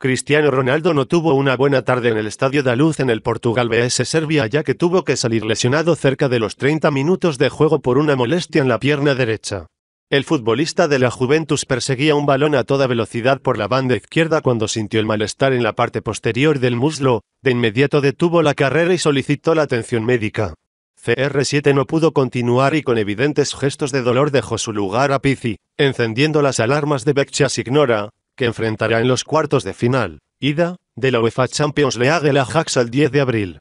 Cristiano Ronaldo no tuvo una buena tarde en el Estadio da Luz en el Portugal vs Serbia ya que tuvo que salir lesionado cerca de los 30 minutos de juego por una molestia en la pierna derecha. El futbolista de la Juventus perseguía un balón a toda velocidad por la banda izquierda cuando sintió el malestar en la parte posterior del muslo, de inmediato detuvo la carrera y solicitó la atención médica. CR7 no pudo continuar y con evidentes gestos de dolor dejó su lugar a Pizzi, encendiendo las alarmas de Beccia Ignora, que enfrentará en los cuartos de final, ida, de la UEFA Champions League el Ajax al 10 de abril.